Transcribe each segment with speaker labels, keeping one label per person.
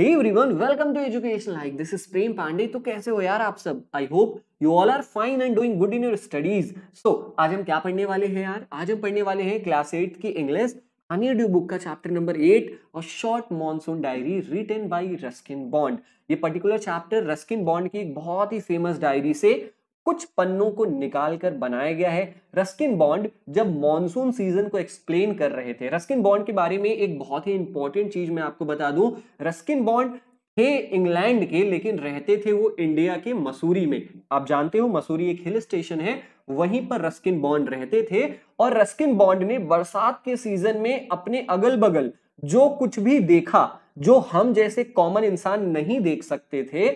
Speaker 1: Hey everyone, welcome to Education Like. This is Prem Pandey. तो कैसे हो यार आप सब I hope you all are fine and doing good in your studies so आज हम क्या पढ़ने वाले हैं यार आज हम पढ़ने वाले हैं क्लास एट की इंग्लिश हनी ड्यू बुक का चैप्टर नंबर एट और short monsoon diary written by Ruskin Bond ये पर्टिकुलर चैप्टर रस्किन बॉन्ड की एक बहुत ही फेमस डायरी से कुछ पन्नों को निकाल कर बनाया गया है रस्किन बॉन्ड जब मॉनसून सीजन को एक्सप्लेन कर रहे थे रस्किन बॉन्ड के बारे में एक बहुत ही इंपॉर्टेंट चीज मैं आपको बता दूं रस्किन बॉन्ड थे इंग्लैंड के लेकिन रहते थे वो इंडिया के मसूरी में आप जानते हो मसूरी एक हिल स्टेशन है वहीं पर रस्किन बॉन्ड रहते थे और रस्किन बॉन्ड ने बरसात के सीजन में अपने अगल बगल जो कुछ भी देखा जो हम जैसे कॉमन इंसान नहीं देख सकते थे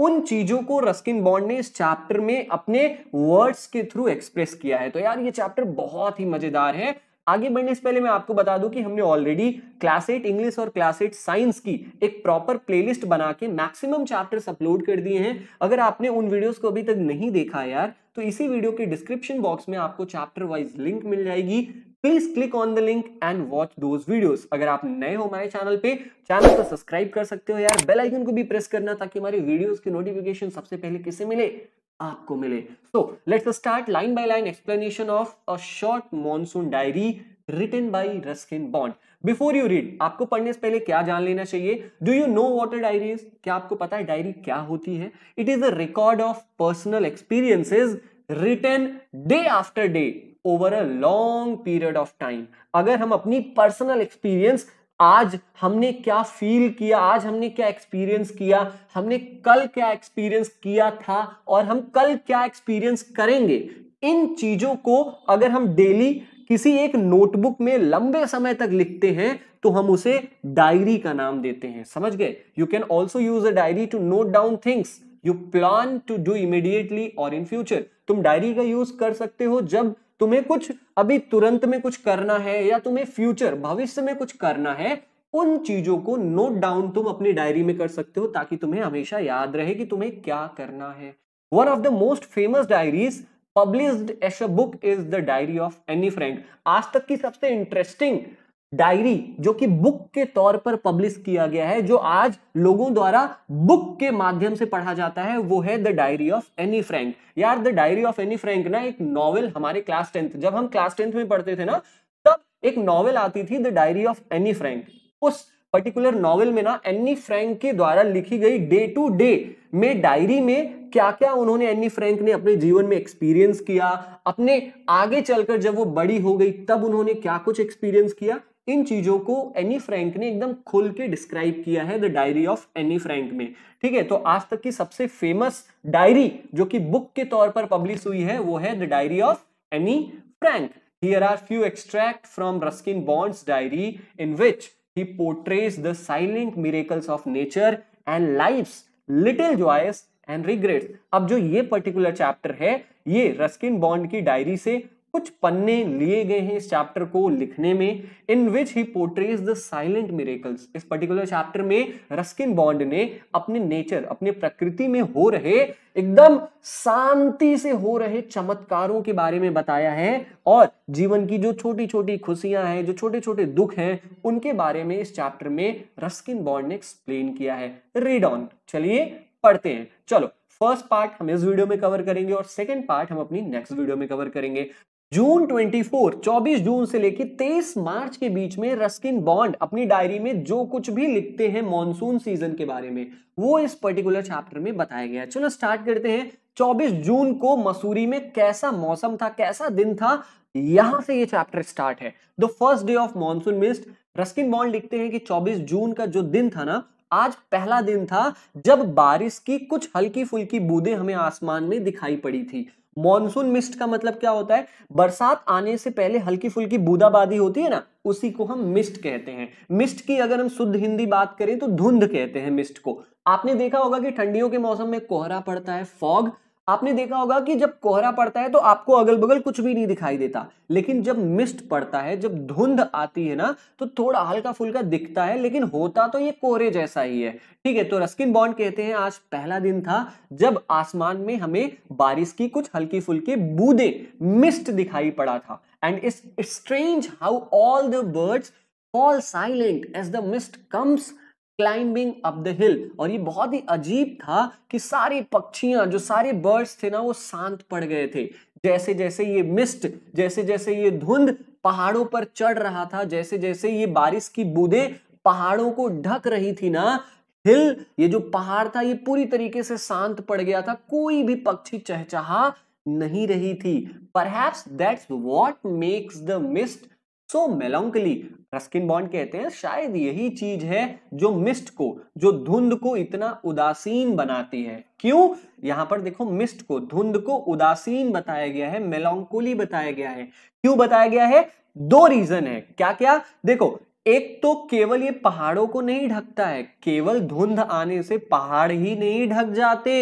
Speaker 1: उन चीजों को रस्किन बॉन्ड ने इस चैप्टर में अपने वर्ड्स के थ्रू एक्सप्रेस किया है तो यार ये चैप्टर बहुत ही मजेदार है आगे बढ़ने से पहले मैं आपको बता दूं कि हमने ऑलरेडी क्लास एट इंग्लिश और क्लास एट साइंस की एक प्रॉपर प्लेलिस्ट बना के मैक्सिमम चैप्टर्स अपलोड कर दिए हैं अगर आपने उन वीडियोस को अभी तक नहीं देखा यार तो इसी वीडियो के डिस्क्रिप्शन बॉक्स में आपको चैप्टर वाइज लिंक मिल जाएगी please click on the link and watch those videos अगर आप नए हो हमारे चैनल पे चैनल को सब्सक्राइब कर सकते हो यार बेल आइकन को भी प्रेस करना ताकि हमारे वीडियोस की नोटिफिकेशन सबसे पहले किसे मिले आपको मिले so let's start line by line explanation of a short monsoon diary written by Ruskin Bond before you read आपको पढ़ने से पहले क्या जान लेना चाहिए do you know what diary क्या आपको पता है डायरी क्या होती है it is a record of personal experiences written day after day over a long period of time अगर हम अपनी पर्सनल एक्सपीरियंस आज हमने क्या फील किया आज हमने क्या एक्सपीरियंस किया हमने कल क्या एक्सपीरियंस किया था और हम कल क्या एक्सपीरियंस करेंगे इन चीजों को अगर हम डेली किसी एक नोटबुक में लंबे समय तक लिखते हैं तो हम उसे डायरी का नाम देते हैं समझ गए you can also use a diary to note down things you plan to do immediately और इन फ्यूचर तुम डायरी का यूज कर सकते हो जब तुम्हें कुछ अभी तुरंत में कुछ करना है या तुम्हें फ्यूचर भविष्य में कुछ करना है उन चीजों को नोट डाउन तुम अपनी डायरी में कर सकते हो ताकि तुम्हें हमेशा याद रहे कि तुम्हें क्या करना है one of the most famous diaries published as book is the diary of Anne Frank आज तक की सबसे इंटरेस्टिंग डायरी जो कि बुक के तौर पर पब्लिश किया गया है जो आज लोगों द्वारा बुक के माध्यम से पढ़ा जाता है वो है the diary of Anne Frank यार the diary of Anne Frank ना एक नॉवेल हमारे क्लास टेंथ जब हम क्लास टेंथ में पढ़ते थे ना तब एक नॉवेल आती थी the diary of Anne Frank उस पर्टिकुलर नॉवेल में ना एनी फ्रैंक के द्वारा लिखी गई डे टू डे में डायरी में क्या क्या उन्होंने एनी फ्रैंक ने अपने जीवन में एक्सपीरियंस किया अपने आगे चलकर जब वो बड़ी हो गई तब उन्होंने क्या कुछ एक्सपीरियंस किया इन चीजों को एनी फ्रैंक ने एकदम खुल के डिस्क्राइब किया है the diary of Anne Frank में ठीक है तो आज तक की सबसे फेमस डायरी जो कि बुक के तौर पर पब्लिश हुई है वो है the diary of Anne Frank here are few extract from Ruskin Bond's diary in which he portrays the silent miracles of nature and life little joys and regret अब जो ये पर्टिकुलर चैप्टर है ये Ruskin Bond की diary से कुछ पन्ने लिए गए हैं इस चैप्टर को लिखने में in which he portrays the silent miracles इस पर्टिकुलर चैप्टर में रस्किन बॉन्ड ने अपने नेचर अपने प्रकृति में हो रहे एकदम शांति से हो रहे चमत्कारों के बारे में बताया है और जीवन की जो छोटी छोटी खुशियां हैं जो छोटे छोटे दुख हैं उनके बारे में इस चैप्टर में रस्किन बॉन्ड ने एक्सप्लेन किया है रीड ऑन चलिए पढ़ते हैं चलो फर्स्ट पार्ट हम इस वीडियो में कवर करेंगे और सेकंड पार्ट हम अपनी नेक्स्ट वीडियो में कवर करेंगे जून 24 24 जून से लेकर 23 मार्च के बीच में रस्किन बॉन्ड अपनी डायरी में जो कुछ भी लिखते हैं मॉनसून सीजन के बारे में वो इस पर्टिकुलर चैप्टर में बताया गया चलो स्टार्ट करते हैं 24 जून को मसूरी में कैसा मौसम था कैसा दिन था यहां से ये चैप्टर स्टार्ट है the first day of monsoon mist Ruskin Bond लिखते हैं कि चौबीस जून का जो दिन था ना आज पहला दिन था जब बारिश की कुछ हल्की फुल्की बूंदे हमें आसमान में दिखाई पड़ी थी मॉनसून मिस्ट का मतलब क्या होता है बरसात आने से पहले हल्की फुल्की बूदाबादी होती है ना उसी को हम मिस्ट कहते हैं मिस्ट की अगर हम शुद्ध हिंदी बात करें तो धुंध कहते हैं मिस्ट को आपने देखा होगा कि ठंडियों के मौसम में कोहरा पड़ता है फॉग आपने देखा होगा कि जब कोहरा पड़ता है तो आपको अगल बगल कुछ भी नहीं दिखाई देता लेकिन जब मिस्ट पड़ता है जब धुंध आती है ना तो थोड़ा हल्का फुल्का दिखता है लेकिन होता तो ये कोहरे जैसा ही है ठीक है तो रस्किन बॉन्ड कहते हैं आज पहला दिन था जब आसमान में हमें बारिश की कुछ हल्की फुल्की बूदे मिस्ट दिखाई पड़ा था and it's strange how all the birds fall silent as the mist comes climbing up the hill और ये बहुत ही अजीब था कि सारे पक्षियां जो सारे बर्ड्स थे ना वो शांत पड़ गए थे जैसे जैसे ये मिस्ट जैसे जैसे ये धुंध पहाड़ों पर चढ़ रहा था जैसे जैसे ये बारिश की बूंदे पहाड़ों को ढक रही थी ना हिल ये जो पहाड़ था ये पूरी तरीके से शांत पड़ गया था कोई भी पक्षी चहचहा नहीं रही थी perhaps that's what makes the mist so melancholy Ruskin Bond कहते हैं शायद यही चीज है जो मिस्ट को जो धुंध को इतना उदासीन बनाती है क्यों यहां पर देखो मिस्ट को धुंध को उदासीन बताया गया है मेलोंकोली बताया गया है क्यों बताया गया है दो रीजन है क्या क्या देखो एक तो केवल ये पहाड़ों को नहीं ढकता है केवल धुंध आने से पहाड़ ही नहीं ढक जाते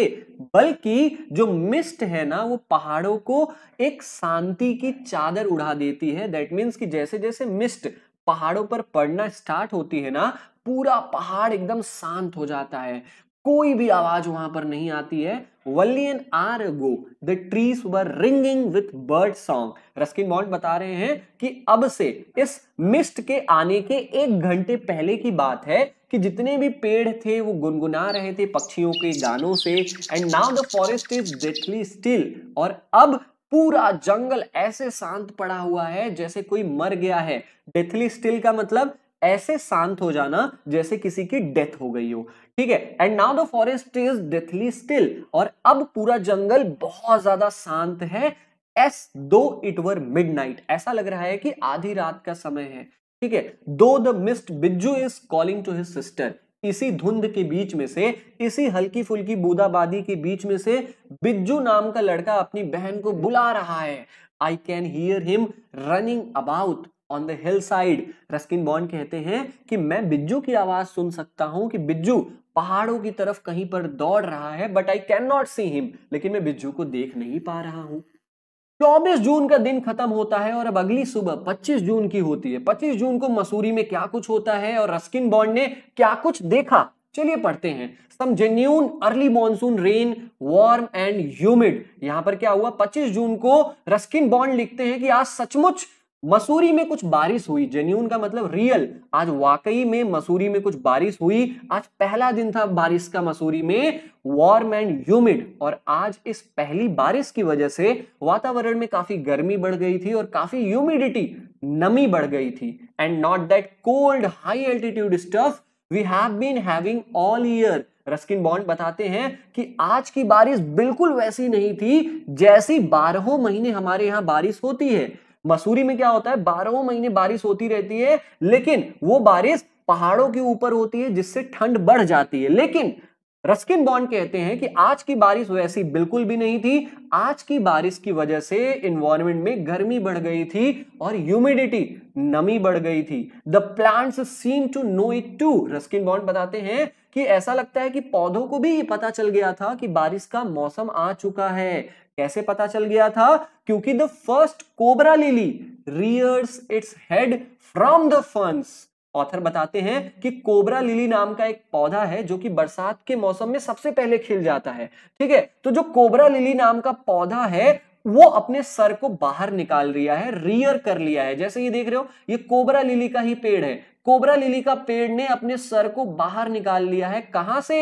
Speaker 1: बल्कि जो मिस्ट है ना वो पहाड़ों को एक शांति की चादर उड़ा देती है दैट मीन्स कि जैसे जैसे मिस्ट पहाड़ों पर पड़ना स्टार्ट होती है ना पूरा पहाड़ एकदम शांत हो जाता है कोई भी आवाज वहां पर नहीं आती है only an hour ago the trees were ringing with bird song Ruskin Bond बता रहे हैं कि अब से इस मिस्ट के आने के एक घंटे पहले की बात है कि जितने भी पेड़ थे वो गुनगुना रहे थे पक्षियों के गानों से and now the forest is deathly still और अब पूरा जंगल ऐसे शांत पड़ा हुआ है जैसे कोई मर गया है डेथली स्टिल का मतलब ऐसे शांत हो जाना जैसे किसी की डेथ हो गई हो ठीक है and now the forest is deathly still और अब पूरा जंगल बहुत ज्यादा शांत है एस दो इट वर मिड ऐसा लग रहा है कि आधी रात का समय है ठीक है through the mist Bijju is calling to his sister इसी धुंध के बीच में से इसी हल्की फुल्की बूदाबादी के बीच में से बिज्जू नाम का लड़का अपनी बहन को बुला रहा है I can hear him running about on the hill side Ruskin Bond कहते हैं कि मैं बिज्जू की आवाज सुन सकता हूं कि बिज्जू पहाड़ों की तरफ कहीं पर दौड़ रहा है but I can not see him लेकिन मैं बिज्जू को देख नहीं पा रहा हूं चौबीस जून का दिन खत्म होता है और अब अगली सुबह 25 जून की होती है 25 जून को मसूरी में क्या कुछ होता है और रस्किन बॉन्ड ने क्या कुछ देखा चलिए पढ़ते हैं some genuine early monsoon rain warm and humid यहां पर क्या हुआ 25 जून को रस्किन बॉन्ड लिखते हैं कि आज सचमुच मसूरी में कुछ बारिश हुई जेन्यून का मतलब रियल आज वाकई में मसूरी में कुछ बारिश हुई आज पहला दिन था बारिश का मसूरी में वार्म एंड ह्यूमिड और आज इस पहली बारिश की वजह से वातावरण में काफी गर्मी बढ़ गई थी और काफी ह्यूमिडिटी नमी बढ़ गई थी and not that cold high altitude stuff we have been having all year Ruskin Bond बताते हैं कि आज की बारिश बिल्कुल वैसी नहीं थी जैसी बारहों महीने हमारे यहाँ बारिश होती है मसूरी में क्या होता है बारहों महीने बारिश होती रहती है लेकिन वो बारिश पहाड़ों के ऊपर होती है जिससे ठंड बढ़ जाती है लेकिन रस्किन बॉन्ड कहते हैं कि आज की बारिश वैसी बिल्कुल भी नहीं थी आज की बारिश की वजह से इन्वायरमेंट में गर्मी बढ़ गई थी और ह्यूमिडिटी नमी बढ़ गई थी the plants seem to know it too Ruskin Bond बताते हैं कि ऐसा लगता है कि पौधों को भी पता चल गया था कि बारिश का मौसम आ चुका है कैसे पता चल गया था क्योंकि the first cobra lily rears its head from the ferns author बताते हैं कि कोबरा लिली नाम का एक पौधा है जो कि बरसात के मौसम में सबसे पहले खिल जाता है ठीक है तो जो कोबरा लिली नाम का पौधा है वो अपने सर को बाहर निकाल लिया है रियर कर लिया है जैसे ये देख रहे हो ये कोबरा लिली का ही पेड़ है कोबरा लिली का पेड़ ने अपने सर को बाहर निकाल लिया है कहां से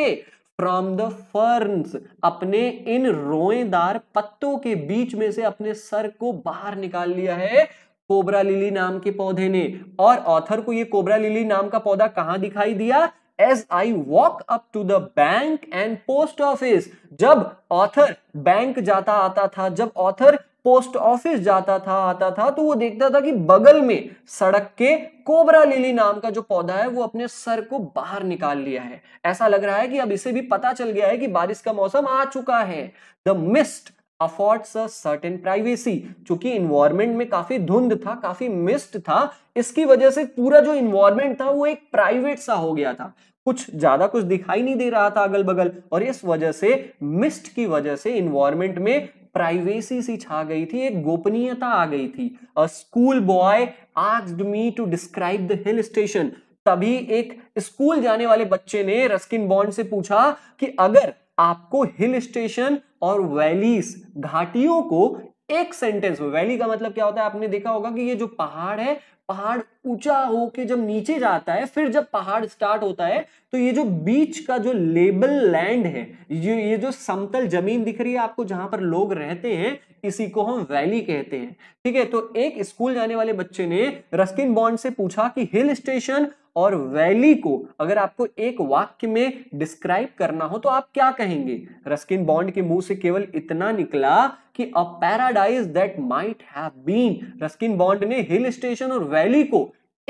Speaker 1: फ्रॉम द फर्न्स अपने इन रोएदार पत्तों के बीच में से अपने सर को बाहर निकाल लिया है कोबरा लिली नाम के पौधे ने और ऑथर को ये कोबरा लिली नाम का पौधा कहां दिखाई दिया as I walk up to the bank and post office जब ऑथर बैंक जाता आता था जब ऑथर पोस्ट ऑफिस जाता था आता था तो वो देखता था कि बगल में सड़क के कोबरा लिली नाम का जो पौधा है वो अपने सर को बाहर निकाल लिया है ऐसा लग रहा है कि अब इसे भी पता चल गया है कि बारिश का मौसम आ चुका है the mist affords a certain privacy चूंकि इन्वायरमेंट में काफी धुंध था काफी मिस्ट था इसकी वजह से पूरा जो इन्वायरमेंट था वो एक प्राइवेट सा हो गया था कुछ ज्यादा कुछ दिखाई नहीं दे रहा था अगल बगल और इस वजह से मिस्ट की वजह से इन्वायरमेंट में प्राइवेसी सी छा गई थी एक गोपनीयता आ गई थी school boy asked me to describe the hill station तभी एक स्कूल जाने वाले बच्चे ने रस्किन बॉन्ड से पूछा कि अगर आपको हिल स्टेशन और वैलीज घाटियों को एक सेंटेंस में वैली का मतलब क्या होता है आपने देखा होगा कि ये जो पहाड़ है पहाड़ ऊंचा होके जब नीचे जाता है फिर जब पहाड़ स्टार्ट होता है तो ये जो बीच का जो लेबल लैंड है ये ये जो समतल जमीन दिख रही है आपको जहां पर लोग रहते हैं इसी को हम वैली कहते हैं ठीक है तो एक स्कूल जाने वाले बच्चे ने रस्किन बॉन्ड से पूछा कि हिल स्टेशन और वैली को अगर आपको एक वाक्य में डिस्क्राइब करना हो तो आप क्या कहेंगे रस्किन बॉन्ड के मुंह से केवल इतना निकला कि a paradise that might have been Ruskin Bond ने हिल स्टेशन और वैली को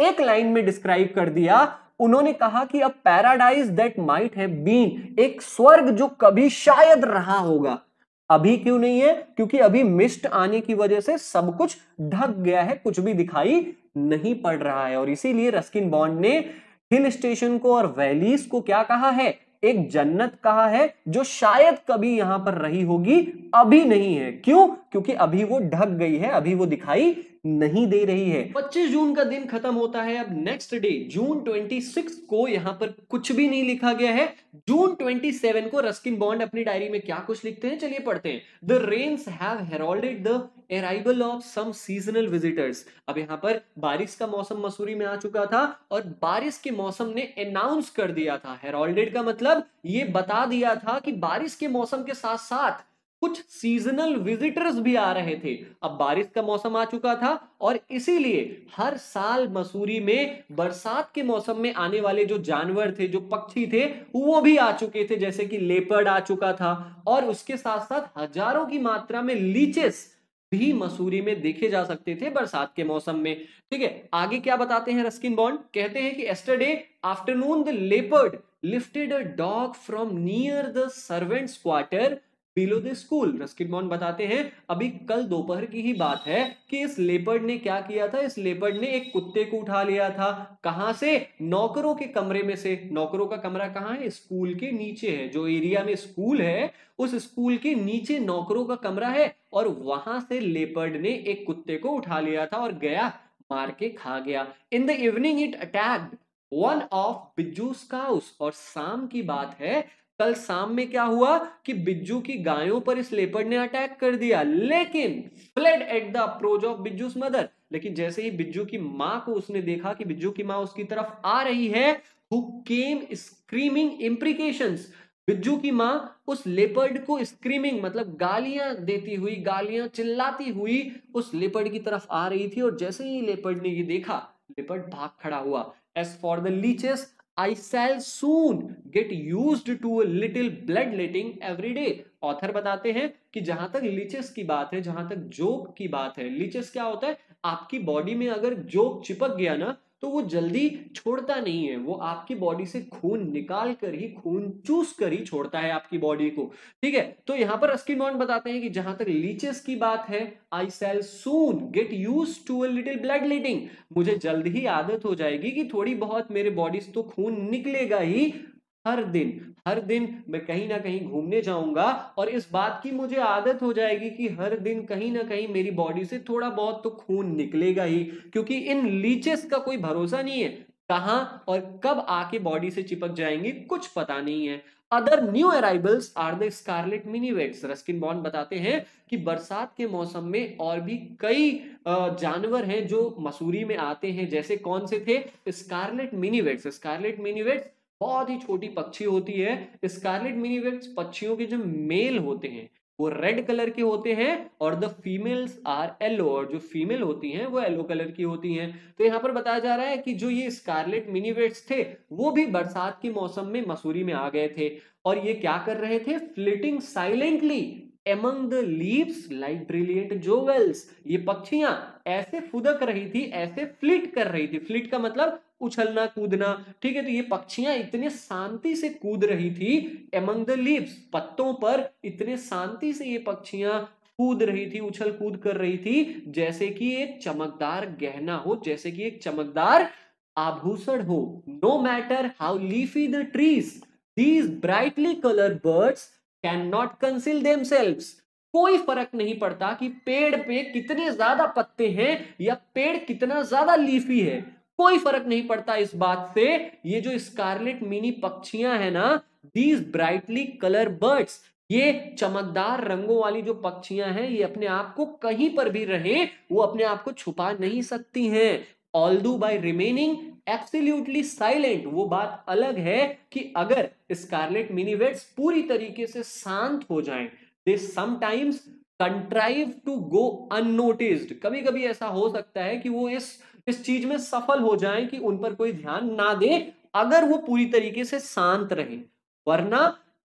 Speaker 1: एक लाइन में डिस्क्राइब कर दिया उन्होंने कहा कि a paradise that might have been एक स्वर्ग जो कभी शायद रहा होगा अभी क्यों नहीं है क्योंकि अभी मिस्ट आने की वजह से सब कुछ ढक गया है कुछ भी दिखाई नहीं पड़ रहा है और इसीलिए रस्किन बॉन्ड ने हिल स्टेशन को और वैलीज को क्या कहा है एक जन्नत कहा है जो शायद कभी यहां पर रही होगी अभी नहीं है क्यों क्योंकि अभी वो ढक गई है अभी वो दिखाई नहीं दे रही है 25 जून का दिन खत्म होता है अब नेक्स्ट डे जून 26 को यहां पर कुछ भी नहीं लिखा गया है जून 27 को रस्किन बॉन्ड अपनी डायरी में क्या कुछ लिखते हैं चलिए पढ़ते हैं the rains have heralded the arrival of some seasonal visitors अब यहां पर बारिश का मौसम मसूरी में आ चुका था और बारिश के मौसम ने अनाउंस कर दिया था हेरोल्डेड का मतलब ये बता दिया था कि बारिश के मौसम के साथ साथ कुछ सीजनल विजिटर्स भी आ रहे थे अब बारिश का मौसम आ चुका था और इसीलिए हर साल मसूरी में बरसात के मौसम में आने वाले जो जानवर थे जो पक्षी थे वो भी आ चुके थे जैसे कि लेपर्ड आ चुका था और उसके साथ साथ हजारों की मात्रा में लीचेस भी मसूरी में देखे जा सकते थे बरसात के मौसम में ठीक है आगे क्या बताते हैं रस्किन बॉन्ड कहते हैं कि yesterday afternoon the leopard lifted a dog from near the servants' quarter below the school Ruskin Bond बताते हैं अभी कल दोपहर की ही बात है कि इस लेपर्ड ने क्या किया था इस लेपर्ड ने एक कुत्ते को उठा लिया था कहां से नौकरों के कमरे में से नौकरों का कमरा कहाँ है स्कूल के नीचे है जो एरिया में स्कूल है उस स्कूल के नीचे नौकरों का कमरा है और वहां से लेपर्ड ने एक कुत्ते को उठा लिया था और गया मार के खा गया in the evening it attacked one of Bijju's cows और शाम की बात है कल शाम में क्या हुआ कि बिज्जू की गायों पर इस लेपर्ड ने अटैक कर दिया लेकिन fled at the approach of Bijju's mother लेकिन जैसे ही बिज्जू की माँ को उसने देखा कि बिज्जू की माँ उसकी तरफ आ रही है हु केम स्क्रीमिंग इम्प्रिकेशन बिज्जू की माँ उस लेपर्ड को स्क्रीमिंग मतलब गालियां देती हुई गालियां चिल्लाती हुई उस लेपर्ड की तरफ आ रही थी और जैसे ही लेपर्ड ने ये देखा लेपर्ड भाग खड़ा हुआ as for the leeches I shall soon get used to a little bloodletting every day. Author बताते हैं कि जहां तक लीचेस की बात है जहां तक जोक की बात है लीचेस क्या होता है आपकी बॉडी में अगर जोक चिपक गया ना तो वो जल्दी छोड़ता नहीं है वो आपकी बॉडी से खून निकाल कर ही खून चूस कर ही छोड़ता है आपकी बॉडी को ठीक है तो यहां पर अस्किन बॉन्ड बताते हैं कि जहां तक लीचेस की बात है I shall soon get used to a little blood letting मुझे जल्द ही आदत हो जाएगी कि थोड़ी बहुत मेरे बॉडी से तो खून निकलेगा ही हर दिन हर दिन मैं कहीं ना कहीं घूमने जाऊंगा और इस बात की मुझे आदत हो जाएगी कि हर दिन कहीं ना कहीं मेरी बॉडी से थोड़ा बहुत तो खून निकलेगा ही क्योंकि इन लीचेस का कोई भरोसा नहीं है कहाँ और कब आके बॉडी से चिपक जाएंगे कुछ पता नहीं है other new arrivals are the scarlet minivets Ruskin Bond बताते हैं कि बरसात के मौसम में और भी कई जानवर हैं जो मसूरी में आते हैं जैसे कौन से थे स्कारलेट मिनीवेट्स स्कारलेट मिनीवेट्स बहुत ही छोटी पक्षी होती है स्कारलेट मिनीवेट्स पक्षियों के जो मेल होते हैं वो रेड कलर के होते हैं और द फीमेल्स आर येलो और जो फीमेल होती हैं वो येलो कलर की होती हैं तो यहाँ पर बताया जा रहा है कि जो ये स्कारलेट मिनीवेट्स थे वो भी बरसात के मौसम में मसूरी में आ गए थे और ये क्या कर रहे थे flitting silently among the leaves like brilliant jewels ये पक्षियां ऐसे फुदक रही थी ऐसे फ्लिट कर रही थी फ्लिट का मतलब उछलना कूदना ठीक है तो ये पक्षियां इतने शांति से कूद रही थी एमंग द लीव्स पत्तों पर इतने शांति से ये पक्षियां कूद रही थी उछल कूद कर रही थी जैसे कि एक चमकदार गहना हो जैसे कि एक चमकदार आभूषण हो no matter how leafy the trees these brightly colour birds can not conceal them कोई फर्क नहीं पड़ता कि पेड़ पे कितने ज्यादा पत्ते हैं या पेड़ कितना ज्यादा लीफी है कोई फर्क नहीं पड़ता इस बात से ये जो स्कारलेट मिनी पक्षियां हैं ना दीज ब्राइटली कलर बर्ड्स ये चमकदार रंगों वाली जो पक्षियां हैं ये अपने आप को कहीं पर भी रहे वो अपने आप को छुपा नहीं सकती हैं ऑल दू बाई रिमेनिंग एब्सोल्यूटली साइलेंट वो बात अलग है कि अगर स्कारलेट मिनीवेट्स पूरी तरीके से शांत हो जाएं they sometimes contrive to go unnoticed कभी कभी ऐसा हो सकता है कि वो इस इस चीज में सफल हो जाए कि उन पर कोई ध्यान ना दे अगर वो पूरी तरीके से शांत रहे वरना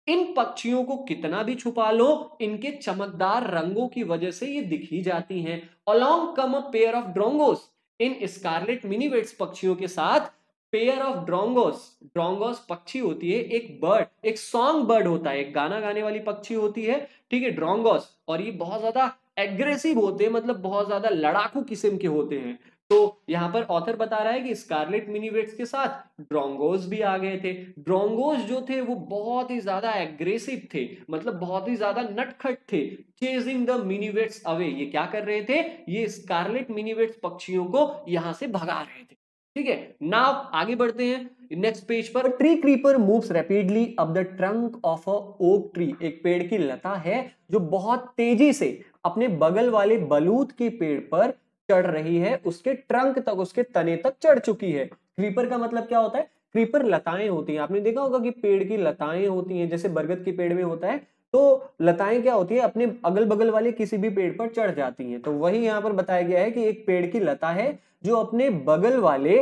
Speaker 1: इन पक्षियों को कितना भी छुपा लो इनके चमकदार रंगों की वजह से ये दिखी जाती हैं along come a pair of drongos in scarlet minivets पक्षियों के साथ पेयर ऑफ ड्रोंगोस ड्रोंगोस पक्षी होती है एक बर्ड एक सॉन्ग बर्ड होता है एक गाना गाने वाली पक्षी होती है ठीक है ड्रोंगोस और ये बहुत ज्यादा एग्रेसिव होते हैं मतलब बहुत ज्यादा लड़ाकू किस्म के होते हैं तो यहाँ पर ऑथर बता रहा है कि स्कारलेट मिनीवेट्स के साथ ड्रोंगोज भी आ गए थे ड्रोंगोज जो थे वो बहुत ही ज्यादा एग्रेसिव थे मतलब बहुत ही ज्यादा नटखट थे चेजिंग द मिनीवेट्स अवे ये क्या कर रहे थे ये स्कारलेट मिनीवेट्स पक्षियों को यहां से भगा रहे थे ठीक है नाउ आगे बढ़ते हैं नेक्स्ट पेज पर tree creeper moves rapidly up the trunk of a oak tree एक पेड़ की लता है जो बहुत तेजी से अपने बगल वाले बलूत के पेड़ पर चढ़ रही है उसके ट्रंक तक उसके तने तक चढ़ चुकी है क्रीपर का मतलब क्या होता है क्रीपर लताएं होती हैं आपने देखा होगा कि पेड़ की लताएं होती हैं जैसे बरगद के पेड़ में होता है तो लताएं क्या होती है अपने अगल बगल वाले किसी भी पेड़ पर चढ़ जाती हैं तो वही यहाँ पर बताया गया है कि एक पेड़ की लता है जो अपने बगल वाले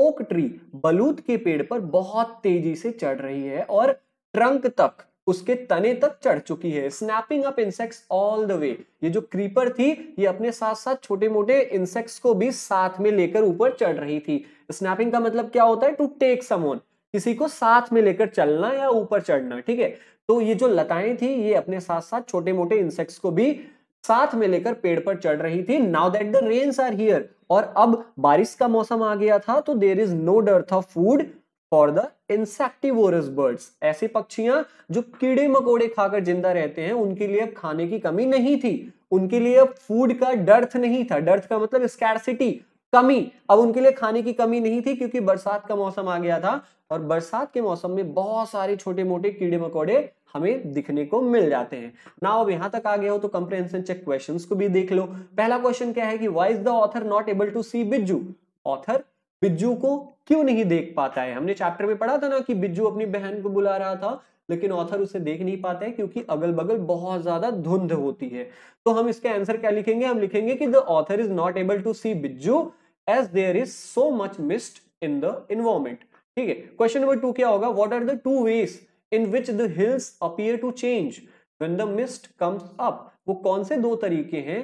Speaker 1: ओक ट्री बलूत के पेड़ पर बहुत तेजी से चढ़ रही है और ट्रंक तक उसके तने तक चढ़ चुकी है snapping up insects all the way ये जो क्रीपर थी ये अपने साथ साथ छोटे मोटे इंसेक्ट्स को भी साथ में लेकर ऊपर चढ़ रही थी स्नैपिंग का मतलब क्या होता है टू टेक समोन किसी को साथ में लेकर चलना या ऊपर चढ़ना ठीक है तो ये जो लताएं थी ये अपने साथ साथ छोटे मोटे इंसेक्ट्स को भी साथ में लेकर पेड़ पर चढ़ रही थी now that the rains are here और अब बारिश का मौसम आ गया था तो there is no dearth of food for the insectivorous birds ऐसे पक्षियां जो कीड़े मकोड़े खाकर जिंदा रहते हैं उनके लिए अब खाने की कमी नहीं थी उनके लिए अब फूड का डर्थ नहीं था डर्थ का मतलब स्कैरसिटी कमी अब उनके लिए खाने की कमी नहीं थी क्योंकि बरसात का मौसम आ गया था और बरसात के मौसम में बहुत सारे छोटे मोटे कीड़े मकोड़े हमें दिखने को मिल जाते हैं ना अब यहां तक आ गए हो तो कंप्रेहेंशन चेक क्वेश्चंस को भी देख लो पहला क्वेश्चन क्या है कि why is the author not able to see Bijju author बिज्जू को क्यों नहीं देख पाता है हमने चैप्टर में पढ़ा था ना कि बिज्जू अपनी बहन को बुला रहा था लेकिन ऑथर उसे देख नहीं पाते हैं क्योंकि अगल बगल बहुत ज्यादा धुंध होती है तो हम इसके आंसर क्या लिखेंगे हम लिखेंगे कि the author is not able to see Bijju as there is so much mist in the environment ठीक है क्वेश्चन नंबर टू क्या होगा what are the two ways in which the hills appear to change when the mist comes up वो कौन से दो तरीके हैं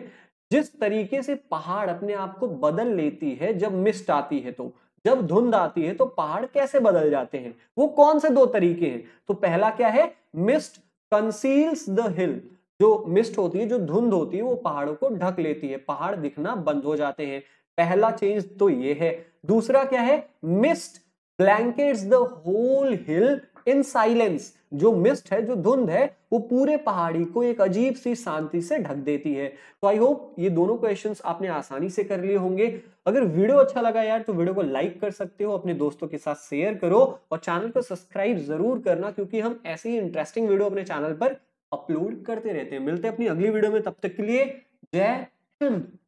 Speaker 1: जिस तरीके से पहाड़ अपने आप को बदल लेती है जब मिस्ट आती है तो जब धुंध आती है तो पहाड़ कैसे बदल जाते हैं वो कौन से दो तरीके हैं तो पहला क्या है मिस्ट कंसील्स द हिल जो मिस्ट होती है जो धुंध होती है वो पहाड़ों को ढक लेती है पहाड़ दिखना बंद हो जाते हैं पहला चेंज तो ये है दूसरा क्या है mist blankets the whole hill in silence जो मिस्ट है जो धुंध है वो पूरे पहाड़ी को एक अजीब सी शांति से ढक देती है तो आई होप ये दोनों क्वेश्चंस आपने आसानी से कर लिए होंगे अगर वीडियो अच्छा लगा यार तो वीडियो को लाइक कर सकते हो अपने दोस्तों के साथ शेयर करो और चैनल को सब्सक्राइब जरूर करना क्योंकि हम ऐसे ही इंटरेस्टिंग वीडियो अपने चैनल पर अपलोड करते रहते हैं मिलते हैं अपनी अगली वीडियो में तब तक के लिए जय हिंद